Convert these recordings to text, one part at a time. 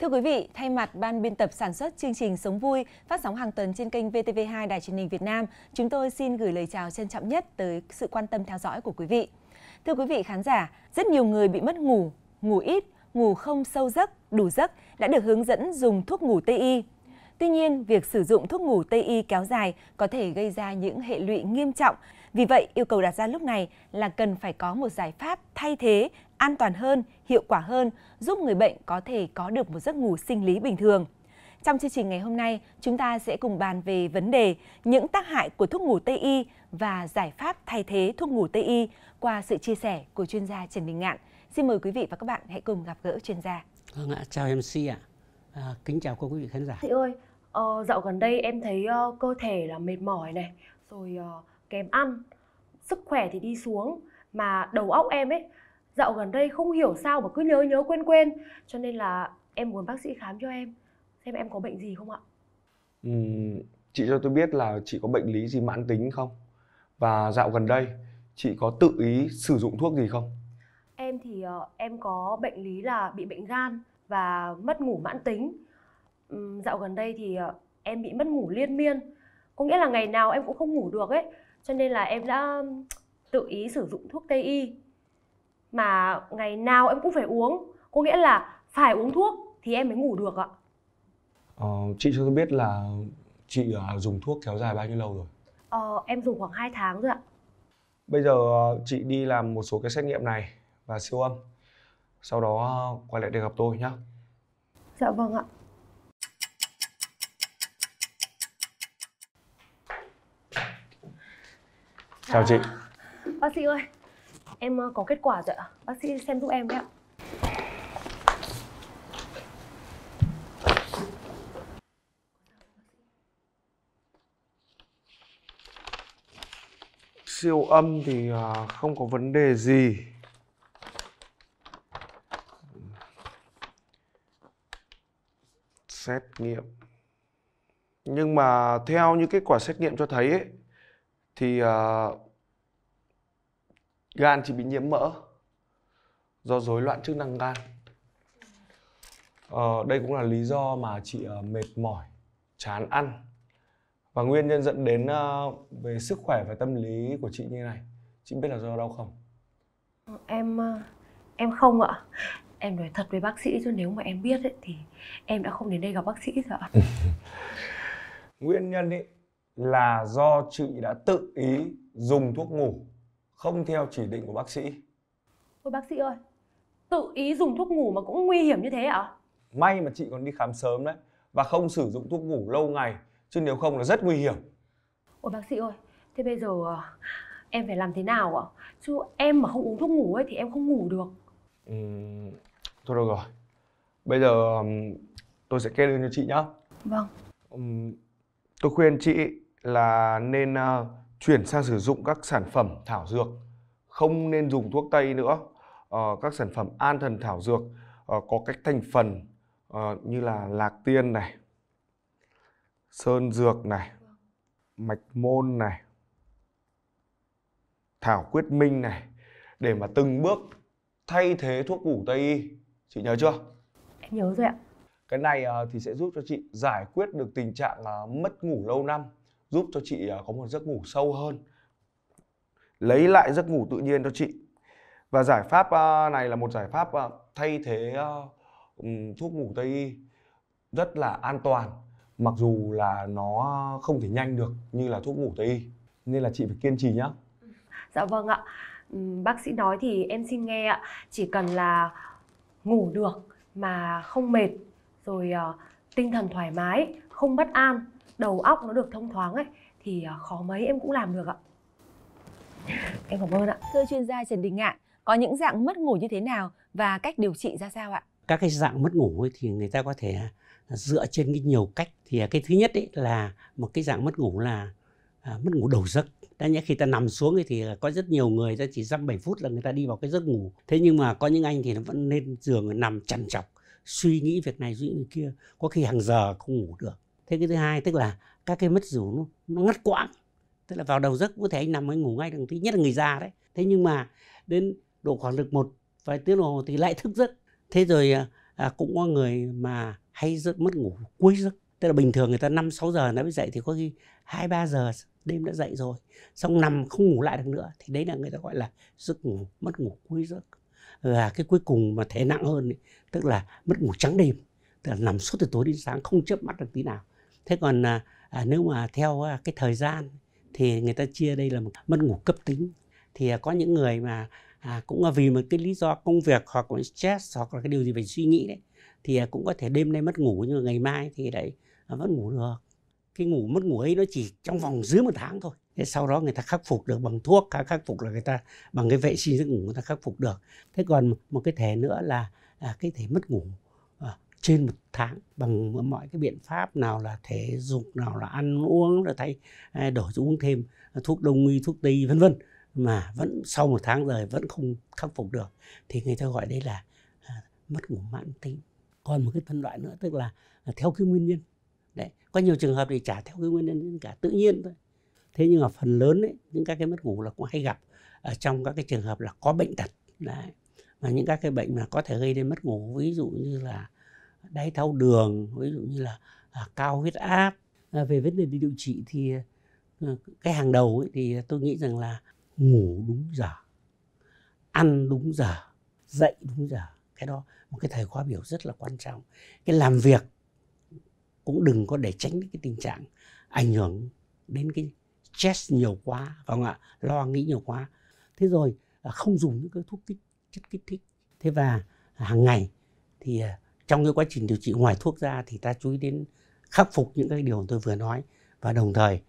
Thưa quý vị, thay mặt ban biên tập sản xuất chương trình Sống Vui phát sóng hàng tuần trên kênh VTV2 Đài truyền hình Việt Nam, chúng tôi xin gửi lời chào trân trọng nhất tới sự quan tâm theo dõi của quý vị. Thưa quý vị khán giả, rất nhiều người bị mất ngủ, ngủ ít, ngủ không sâu giấc, đủ giấc đã được hướng dẫn dùng thuốc ngủ TI. Tuy nhiên, việc sử dụng thuốc ngủ TI kéo dài có thể gây ra những hệ lụy nghiêm trọng. Vì vậy, yêu cầu đặt ra lúc này là cần phải có một giải pháp thay thế an toàn hơn, hiệu quả hơn, giúp người bệnh có thể có được một giấc ngủ sinh lý bình thường. Trong chương trình ngày hôm nay, chúng ta sẽ cùng bàn về vấn đề những tác hại của thuốc ngủ Tây y và giải pháp thay thế thuốc ngủ Tây y qua sự chia sẻ của chuyên gia Trần Đình Ngạn. Xin mời quý vị và các bạn hãy cùng gặp gỡ chuyên gia. Vâng ạ, chào MC ạ. À. kính chào cô quý vị khán giả. Chị ơi, ờ, dạo gần đây em thấy ờ, cơ thể là mệt mỏi này, rồi ờ, kém ăn, sức khỏe thì đi xuống mà đầu óc em ấy dạo gần đây không hiểu sao mà cứ nhớ nhớ quên quên cho nên là em muốn bác sĩ khám cho em xem em có bệnh gì không ạ ừ, chị cho tôi biết là chị có bệnh lý gì mãn tính không và dạo gần đây chị có tự ý sử dụng thuốc gì không em thì uh, em có bệnh lý là bị bệnh gan và mất ngủ mãn tính um, dạo gần đây thì uh, em bị mất ngủ liên miên có nghĩa là ngày nào em cũng không ngủ được ấy cho nên là em đã tự ý sử dụng thuốc tây y mà ngày nào em cũng phải uống có nghĩa là phải uống thuốc thì em mới ngủ được ạ ờ, chị cho tôi biết là chị ờ, dùng thuốc kéo dài bao nhiêu lâu rồi ờ, em dùng khoảng 2 tháng rồi ạ bây giờ ờ, chị đi làm một số cái xét nghiệm này và siêu âm sau đó ờ, quay lại để gặp tôi nhé dạ vâng ạ chào chị bác sĩ ơi Em ờ, có kết quả rồi ạ. Bác sĩ xem giúp em đấy ạ. siêu âm thì à, không có vấn đề gì xét nghiệm nhưng mà theo những kết quả xét nghiệm cho thấy ấy, thì uh, gan thì bị nhiễm mỡ do rối loạn chức năng gan ờ, đây cũng là lý do mà chị ờ, mệt mỏi chán ăn và nguyên nhân dẫn đến ờ, về sức khỏe và tâm lý của chị như này chị biết là do đâu không ờ, em em không ạ em nói thật với bác sĩ chứ nếu mà em biết ấy, thì em đã không đến đây gặp bác sĩ rồi ạ nguyên nhân ấy là do chị đã tự ý dùng thuốc ngủ không theo chỉ định của bác sĩ Ôi bác sĩ ơi, tự ý dùng thuốc ngủ mà cũng nguy hiểm như thế ạ? À? May mà chị còn đi khám sớm đấy và không sử dụng thuốc ngủ lâu ngày chứ nếu không là rất nguy hiểm. Ôi bác sĩ ơi, thế bây giờ à, em phải làm thế nào ạ? À? Chứ em mà không uống thuốc ngủ ấy thì em không ngủ được. Ừ, thôi được rồi. Bây giờ tôi sẽ kê đơn cho chị nhá. Vâng. Ừ, tôi khuyên chị là nên à, chuyển sang sử dụng các sản phẩm thảo dược không nên dùng thuốc tây nữa uh, các sản phẩm an thần thảo dược uh, có cách thành phần uh, như là lạc tiên này sơn dược này mạch môn này thảo quyết minh này để mà từng bước thay thế thuốc ngủ tây y chị nhớ chưa em nhớ rồi ạ cái này thì sẽ giúp cho chị giải quyết được tình trạng mất ngủ lâu năm giúp cho chị à, có một giấc ngủ sâu hơn lấy lại giấc ngủ tự nhiên cho chị và giải pháp à, này là một giải pháp à, thay thế thuốc ngủ tây y rất là an toàn mặc dù là nó không thể nhanh được như là thuốc ngủ tây y nên là chị phải kiên trì nhá dạ vâng ạ bác sĩ nói thì em xin nghe ạ chỉ cần là ngủ được mà không mệt rồi tinh thần thoải mái không bất an đầu óc nó được thông thoáng ấy thì ờ, khó mấy em cũng làm được ạ em cảm ơn ạ thưa chuyên gia trần đình ngạn có những dạng mất ngủ như thế nào và cách điều trị ra sao ạ các cái dạng mất ngủ ấy thì người ta có thể à, dựa trên cái nhiều cách thì à, cái thứ nhất ấy là một cái dạng mất ngủ là à, mất ngủ đầu giấc đã nhé khi ta nằm xuống thì có rất nhiều người ta chỉ dăm bảy phút là người ta đi vào cái giấc ngủ thế nhưng mà có những anh thì nó vẫn lên giường nằm chằn chọc suy nghĩ việc này suy nghĩ việc kia có khi hàng giờ không ngủ được thế cái thứ hai tức là các cái mất rủ nó, nó ngắt quãng tức là vào đầu giấc có thể anh nằm anh ngủ ngay được tí nhất là người già đấy thế nhưng mà đến độ khoảng được một vài tiếng đồng hồ thì lại thức giấc thế rồi à, à cũng có người mà hay rất mất ngủ cuối giấc tức là bình thường người ta năm sáu giờ nó mới dậy thì có khi hai ba giờ đêm đã dậy rồi xong nằm không ngủ lại được nữa thì đấy là người ta gọi là giấc ngủ mất ngủ cuối giấc và cái cuối cùng mà thể nặng hơn ý, tức là mất ngủ trắng đêm tức là nằm suốt từ tối đến sáng không chớp mắt được tí nào thế còn à, à, nếu mà theo à, cái thời gian thì người ta chia đây là một mất ngủ cấp tính thì à, có những người mà à, cũng là vì một cái lý do công việc hoặc là stress hoặc là cái điều gì phải suy nghĩ đấy thì à, cũng có thể đêm nay mất ngủ nhưng mà ngày mai thì đấy à, vẫn ngủ được cái ngủ mất ngủ ấy nó chỉ trong vòng dưới một tháng thôi thế sau đó người ta khắc phục được bằng thuốc khắc phục là người ta bằng cái vệ sinh giấc ngủ người ta khắc phục được thế còn một cái thể nữa là à, cái thể mất ngủ trên một tháng bằng mọi cái biện pháp nào là thể dục nào là ăn uống là thay à, đổi uống thêm thuốc đông y thuốc tây vân vân mà vẫn sau một tháng rồi vẫn không khắc phục được thì người ta gọi đây là à, mất ngủ mãn tính còn một cái phân loại nữa tức là à, theo cái nguyên nhân đấy có nhiều trường hợp thì trả theo cái nguyên nhân cả tự nhiên thôi thế nhưng mà phần lớn ấy, những các cái mất ngủ là cũng hay gặp ở trong các cái trường hợp là có bệnh tật đấy và những các cái bệnh mà có thể gây đến mất ngủ ví dụ như là đái tháo đường ví dụ như là à, cao huyết áp à, về vấn đề đi điều trị thì ờ, cái hàng đầu ấy thì tôi nghĩ rằng là ngủ đúng giờ ăn đúng giờ dậy đúng giờ cái đó một cái thời khóa biểu rất là quan trọng cái làm việc cũng đừng có để tránh cái tình trạng ảnh hưởng đến cái stress nhiều quá không vâng ạ lo nghĩ nhiều quá thế rồi à, không dùng những cái thuốc kích chất kích thích thế và hàng ngày thì à, trong cái quá trình điều trị ngoài thuốc ra thì ta chú ý đến khắc phục những cái điều tôi vừa nói và đồng thời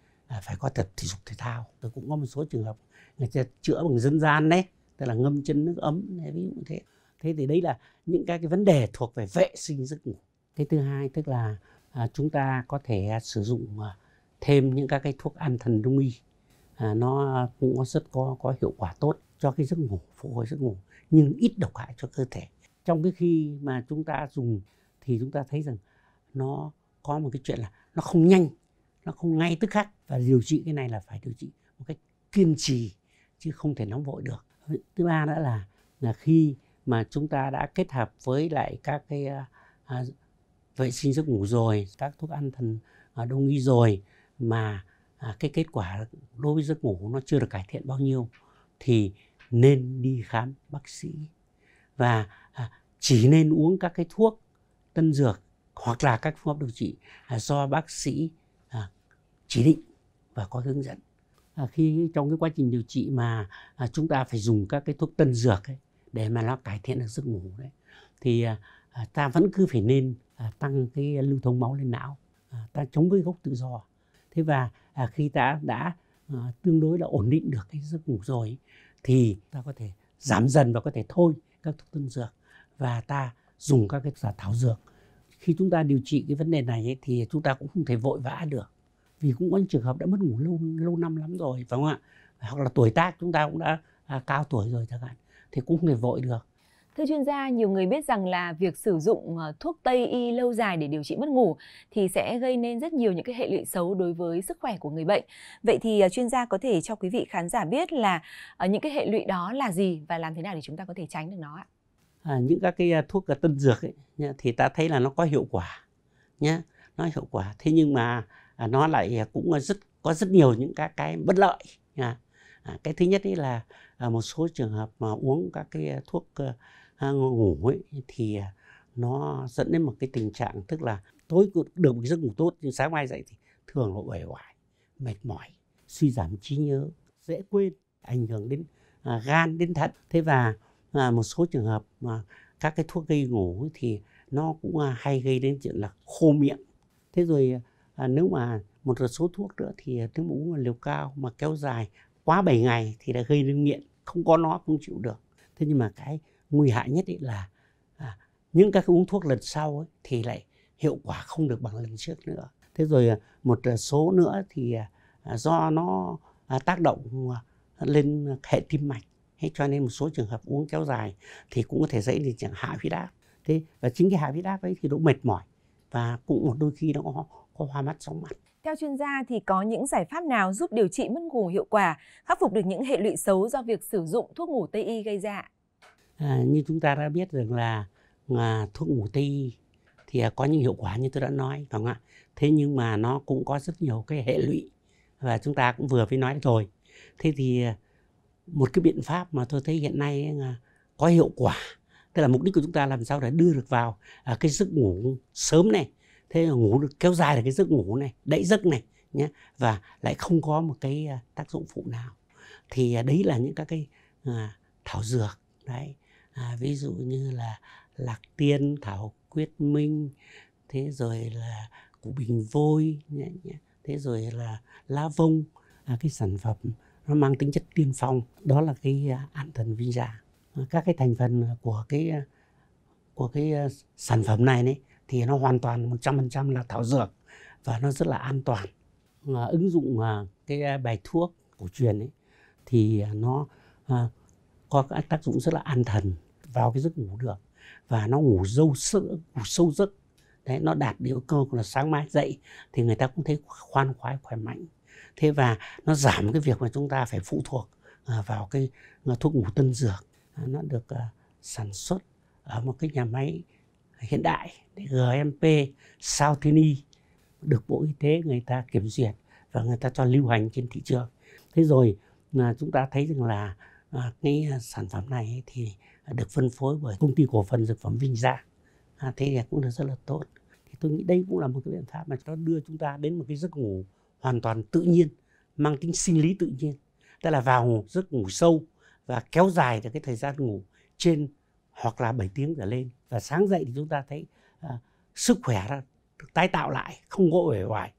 phải có tập thể dục thể thao tôi cũng có một số trường hợp người ta chữa bằng dân gian đấy tức là ngâm chân nước ấm ví dụ như thế thế thì đấy là những cái cái vấn đề thuộc về vệ sinh giấc ngủ cái thứ hai tức là à, chúng ta có thể à, sử dụng à, thêm những các cái thuốc an thần đông y à, nó cũng có rất có có hiệu quả tốt cho cái giấc ngủ phục hồi giấc ngủ nhưng ít độc hại cho cơ thể trong cái khi mà chúng ta dùng thì chúng ta thấy rằng nó có một cái chuyện là nó không nhanh nó không ngay tức khắc và điều trị cái này là phải điều trị một cách kiên trì chứ không thể nóng vội được thứ ba nữa là là khi mà chúng ta đã kết hợp với lại các cái à, à vệ sinh giấc ngủ rồi các thuốc ăn thần à, đông y rồi mà à, cái kết quả đối với giấc ngủ nó chưa được cải thiện bao nhiêu thì nên đi khám bác sĩ và à, chỉ nên uống các cái thuốc tân dược hoặc là các phương pháp điều trị à, do bác sĩ à, chỉ định và có hướng dẫn khi trong cái quá trình điều trị mà chúng ta phải dùng các cái thuốc tân dược ấy, để mà nó cải thiện được giấc ngủ đấy thì ta vẫn cứ phải nên tăng cái lưu thông máu lên não ta chống với gốc tự do thế và khi ta đã tương đối là ổn định được cái giấc ngủ rồi thì ta có thể giảm dần và có thể thôi các thuốc tân dược và ta dùng các cái giả thảo dược khi chúng ta điều trị cái vấn đề này ấy, thì chúng ta cũng không thể vội vã được vì cũng có những trường hợp đã mất ngủ lâu lâu năm lắm rồi phải không ạ hoặc là tuổi tác chúng ta cũng đã à, cao tuổi rồi chẳng hạn thì cũng không thể vội được Thưa chuyên gia, nhiều người biết rằng là việc sử dụng ờ, thuốc Tây y lâu dài để điều trị mất ngủ thì sẽ gây nên rất nhiều những cái hệ lụy xấu đối với sức khỏe của người bệnh. Vậy thì ờ, chuyên gia có thể cho quý vị khán giả biết là ờ, những cái hệ lụy đó là gì và làm thế nào để chúng ta có thể tránh được nó ạ? À, những các cái à, thuốc à, tân dược ấy, thì ta thấy là nó có hiệu quả nhé, nó hiệu quả. Thế nhưng mà à, nó lại cũng rất có rất nhiều những các cái bất lợi. Nhá à, cái thứ nhất ấy là à, một số trường hợp mà uống các cái thuốc ờ, à, ngủ ấy, thì à, nó dẫn đến một cái tình trạng tức là tối được một giấc ngủ tốt nhưng sáng mai dậy thì thường là uể oải mệt mỏi suy giảm trí nhớ dễ quên ảnh hưởng đến à, gan đến thận thế và à, một số trường hợp mà các cái thuốc gây ngủ thì nó cũng à, hay gây đến chuyện là khô miệng thế rồi à, nếu mà một số thuốc nữa thì nếu mà uống liều cao mà kéo dài quá 7 ngày thì đã gây nên nghiện không có nó không chịu được thế nhưng mà cái nguy hại nhất ấy là à, những các uống thuốc lần sau ấy, thì lại hiệu quả không được bằng lần trước nữa thế rồi à, một à, số nữa thì à, à, do nó à, tác động lên hệ tim mạch hay cho nên một số trường hợp uống kéo dài thì cũng có thể dễ đến chẳng hạ huyết áp thế và chính cái hạ huyết áp ấy thì độ mệt mỏi và cũng một đôi khi nó có, có hoa mắt chóng mặt theo chuyên gia thì có những giải pháp nào giúp điều trị mất ngủ hiệu quả, khắc phục được những hệ lụy xấu do việc sử dụng thuốc ngủ Tây y gây ra? À, như chúng ta đã biết rằng là à, thuốc ngủ Tây y thì à, có những hiệu quả như tôi đã nói phải không ạ? Thế nhưng mà nó cũng có rất nhiều cái hệ lụy và chúng ta cũng vừa mới nói rồi. Thế thì à, một cái biện pháp mà tôi thấy hiện nay là có hiệu quả tức là mục đích của chúng ta làm sao để đưa được vào à, cái giấc ngủ sớm này thế là ngủ được kéo dài được cái giấc ngủ này đẩy giấc này nhé và lại không có một cái à, tác dụng phụ nào thì à, đấy là những các cái à, thảo dược đấy à, ví dụ như là lạc tiên thảo quyết minh thế rồi là củ bình vôi nhé, nhé. thế rồi là lá vông à, cái sản phẩm nó mang tính chất tiên phong đó là cái à, an thần vi giả dạ. các cái thành phần của cái của cái sản phẩm này đấy thì nó hoàn toàn 100% là thảo dược và nó rất là an toàn. À, ứng dụng à, cái ờ, bài thuốc cổ truyền ấy thì nó à, có các tác dụng rất là an thần vào cái giấc ngủ được và nó ngủ sâu sữa ngủ sâu giấc đấy nó đạt điều cơ là sáng mai dậy thì người ta cũng thấy khoan khoái khỏe mạnh thế và nó giảm cái việc mà chúng ta phải phụ thuộc vào cái thuốc ngủ tân dược nó được sản xuất ở một cái nhà máy hiện đại GMP Saltini được Bộ Y tế người ta kiểm duyệt và người ta cho lưu hành trên thị trường. Thế rồi là chúng ta thấy rằng là à, cái à, sản phẩm này thì được phân phối bởi công ty cổ phần dược phẩm Vinh Gia. Dạ. À, thế thì cũng được rất là tốt. Thì tôi nghĩ đây cũng là một cái biện pháp mà nó đưa chúng ta đến một cái giấc ngủ hoàn toàn tự nhiên, mang tính sinh lý tự nhiên. Tức là vào giấc ngủ sâu và kéo dài được cái thời gian ngủ trên hoặc là 7 tiếng trở lên và sáng dậy thì chúng ta thấy à, sức khỏe ra được tái tạo lại không có uể hoài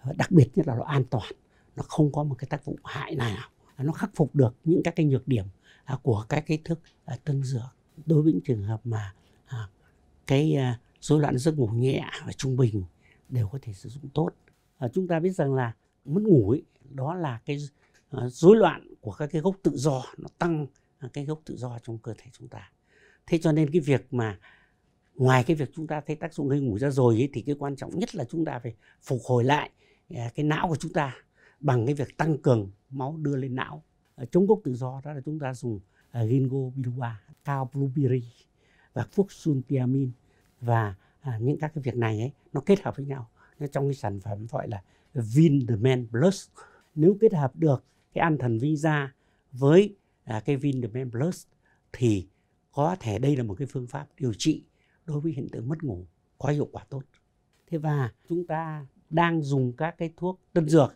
ờ, đặc biệt nhất là nó an toàn nó không có một cái tác dụng hại nào à, nó khắc phục được những các cái nhược điểm à, của các cái thức à, tân dược đối với những trường hợp mà à, cái à, rối loạn giấc ngủ nhẹ và trung bình đều có thể sử dụng tốt à, chúng ta biết rằng là mất ngủ ấy, đó là cái à, rối loạn của các cái gốc tự do nó tăng cái gốc tự do trong cơ thể chúng ta thế cho nên cái việc mà ngoài cái việc chúng ta thấy tác dụng gây ngủ ra rồi ấy, thì cái quan trọng nhất là chúng ta phải phục hồi lại à, cái não của chúng ta bằng cái việc tăng cường máu đưa lên não ờ, chống gốc tự do đó là chúng ta dùng à, ginkgo biloba cao blueberry và thuốc suntiamin và à, những các cái việc này ấy nó kết hợp với nhau trong cái sản phẩm gọi là Vin the Man Plus nếu kết hợp được cái ăn thần visa với cái Vin the Man Plus thì có thể đây là một cái phương pháp điều trị đối với hiện tượng mất ngủ có hiệu quả tốt thế và chúng ta đang dùng các cái thuốc tân dược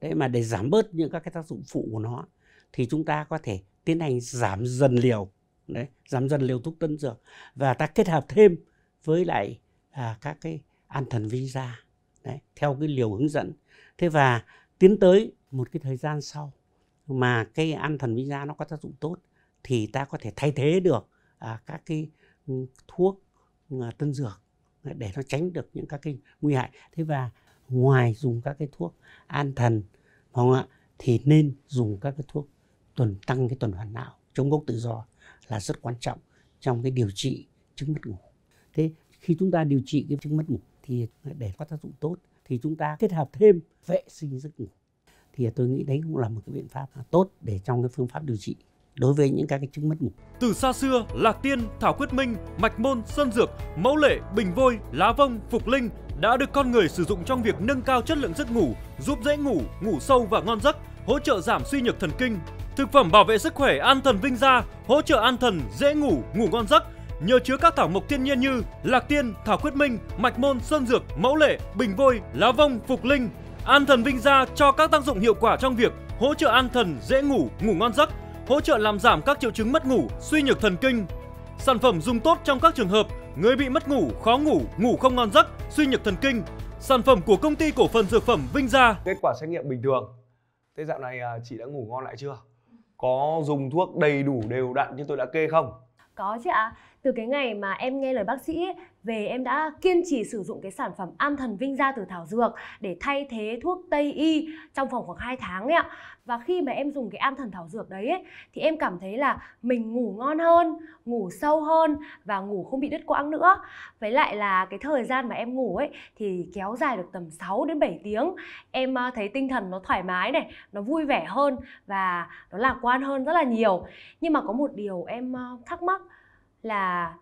đấy mà để giảm bớt những các cái tác dụng phụ của nó thì chúng ta có thể tiến hành giảm dần liều đấy giảm dần liều thuốc tân dược và ta kết hợp thêm với lại à, các cái an thần vi da đấy theo cái liều hướng dẫn thế và tiến tới một cái thời gian sau mà cái an thần vi da nó có tác dụng tốt thì ta có thể thay thế được à, các cái ừ, thuốc à, tân dược ừ, để nó tránh được những các cái nguy hại thế và ngoài dùng các cái thuốc an thần không vâng ạ thì nên dùng các cái thuốc tuần tăng cái tuần hoàn não chống gốc tự do là rất quan trọng trong cái điều trị chứng mất ngủ thế khi chúng ta điều trị cái chứng mất ngủ thì để có tác dụng tốt thì chúng ta kết hợp thêm vệ sinh giấc ngủ thì tôi nghĩ đấy cũng là một cái biện pháp à, tốt để trong cái phương pháp điều trị đối với những các cái chứng mất ngủ. Từ xa xưa, Lạc Tiên, Thảo Quyết Minh, Mạch Môn, Sơn Dược, Mẫu Lệ, Bình Vôi, Lá Vông, Phục Linh đã được con người sử dụng trong việc nâng cao chất lượng giấc ngủ, giúp dễ ngủ, ngủ sâu và ngon giấc, hỗ trợ giảm suy nhược thần kinh. Thực phẩm bảo vệ sức khỏe An Thần Vinh Gia hỗ trợ an thần dễ ngủ, ngủ ngon giấc nhờ chứa các thảo mộc thiên nhiên như lạc tiên, thảo quyết minh, mạch môn, sơn dược, mẫu lệ, bình vôi, lá vông, phục linh. An thần Vinh Gia cho các tác dụng hiệu quả trong việc hỗ trợ an thần dễ ngủ, ngủ ngon giấc, hỗ trợ làm giảm các triệu chứng mất ngủ, suy nhược thần kinh. Sản phẩm dùng tốt trong các trường hợp người bị mất ngủ, khó ngủ, ngủ không ngon giấc, suy nhược thần kinh. Sản phẩm của công ty cổ phần dược phẩm Vinh Gia. Kết quả xét nghiệm bình thường. Thế dạo này à, chị đã ngủ ngon lại chưa? Có dùng thuốc đầy đủ đều đặn như tôi đã kê không? Có chị ạ. À. Từ cái ngày mà em nghe lời bác sĩ về em đã kiên trì sử dụng cái sản phẩm an thần vinh gia từ thảo dược để thay thế thuốc tây y trong vòng khoảng 2 tháng ấy ạ. Và khi mà em dùng cái an thần thảo dược đấy ấy, thì em cảm thấy là mình ngủ ngon hơn, ngủ sâu hơn và ngủ không bị đứt quãng nữa. Với lại là cái thời gian mà em ngủ ấy thì kéo dài được tầm 6 đến 7 tiếng. Em thấy tinh thần nó thoải mái này, nó vui vẻ hơn và nó lạc quan hơn rất là nhiều. Nhưng mà có một điều em thắc mắc là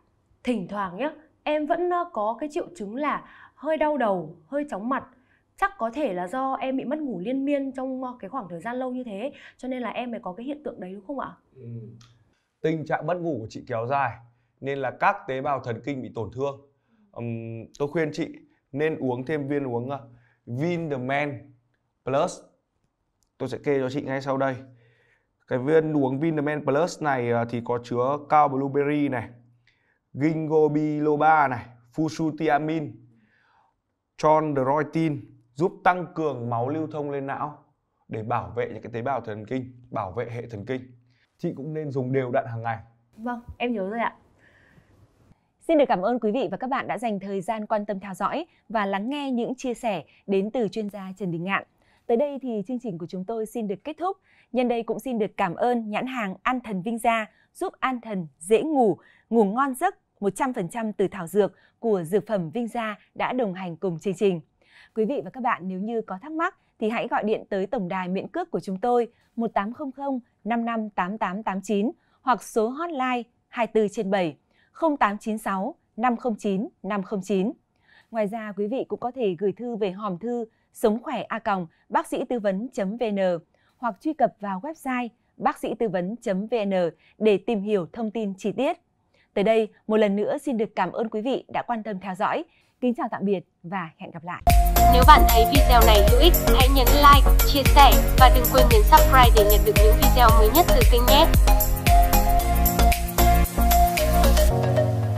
thỉnh thoảng nhé em vẫn có cái triệu chứng là hơi đau đầu, hơi chóng mặt chắc có thể là do em bị mất ngủ liên miên trong cái khoảng thời gian lâu như thế cho nên là em mới có cái hiện tượng đấy đúng không ạ? Ừ. Tình trạng mất ngủ của chị kéo dài nên là các tế bào thần kinh bị tổn thương. Um, tôi khuyên chị nên uống thêm viên uống uh, Plus. Tôi sẽ kê cho chị ngay sau đây. Cái viên uống Vinderman Plus này à, thì có chứa cao blueberry này, Ginkgo biloba này, Fusutiamin, Chondroitin giúp tăng cường máu lưu thông lên não để bảo vệ những cái tế bào thần kinh, bảo vệ hệ thần kinh. Chị cũng nên dùng đều đặn hàng ngày. Vâng, em nhớ rồi ạ. Xin được cảm ơn quý vị và các bạn đã dành thời gian quan tâm theo dõi và lắng nghe những chia sẻ đến từ chuyên gia Trần Đình Ngạn. Tới đây thì chương trình của chúng tôi xin được kết thúc. Nhân đây cũng xin được cảm ơn nhãn hàng An Thần Vinh Gia giúp an thần dễ ngủ, ngủ ngon giấc 100% từ thảo dược của dược phẩm Vinh Gia đã đồng hành cùng chương trình. Quý vị và các bạn nếu như có thắc mắc thì hãy gọi điện tới tổng đài miễn cước của chúng tôi 1800 558889 hoặc số hotline 24 trên 7 0896 509 509. Ngoài ra quý vị cũng có thể gửi thư về hòm thư sống khỏe a còng bác sĩ tư vấn.vn hoặc truy cập vào website bác sĩ tư vấn.vn để tìm hiểu thông tin chi tiết. Tới đây, một lần nữa xin được cảm ơn quý vị đã quan tâm theo dõi. Kính chào tạm biệt và hẹn gặp lại. Nếu bạn thấy video này hữu ích, hãy nhấn like, chia sẻ và đừng quên nhấn subscribe để nhận được những video mới nhất từ kênh nhé.